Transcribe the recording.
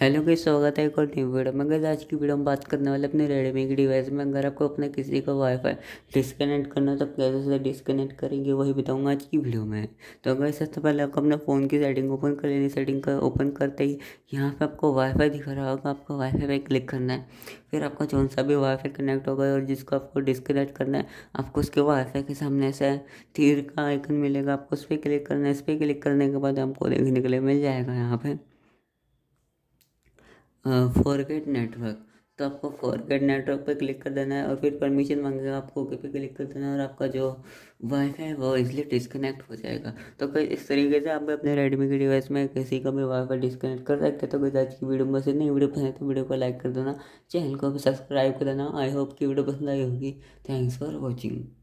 hello गई स्वागत है एक और न्यू वीडियो में गई आज की वीडियो में बात करने वाले अपने रेडमी की डिवाइस में अगर आपको अपने किसी का वाईफाई डिसकनेक्ट करना है तो कैसे से डिसकनेक्ट करेंगे वही बताऊंगा आज की वीडियो में तो अगर सबसे पहले आपको अपने फ़ोन की सेटिंग ओपन कर लेनी सेटिंग का ओपन करते ही यहाँ पर आपको वाईफाई दिखा रहा होगा आपको वाईफाई पर क्लिक करना है फिर आपका जौन सा भी वाईफाई कनेक्ट होगा और जिसको आपको डिसकनेक्ट करना है आपको उसके वाईफाई के सामने से तीर का आइकन मिलेगा आपको उस पर क्लिक करना है इस पर क्लिक करने के बाद आपको देखने के लिए मिल जाएगा यहाँ पर फॉरगेट नेटवर्क तो आपको फॉरगेट नेटवर्क पर क्लिक कर देना है और फिर परमिशन मांगेगा आपको ओके पे क्लिक कर देना है और आपका जो वाईफाई है वो इजिली डिस्कनेक्ट हो जाएगा तो कई इस तरीके से आप अपने रेडमी के डिवाइस में किसी का भी वाईफाई डिसकनेक्ट कर सकते हैं तो कोई आज की वीडियो में बस नहीं वीडियो पसंद है तो वीडियो को लाइक कर देना चैनल को सब्सक्राइब कर देना आई होप की वीडियो पसंद आई होगी थैंक्स फॉर वॉचिंग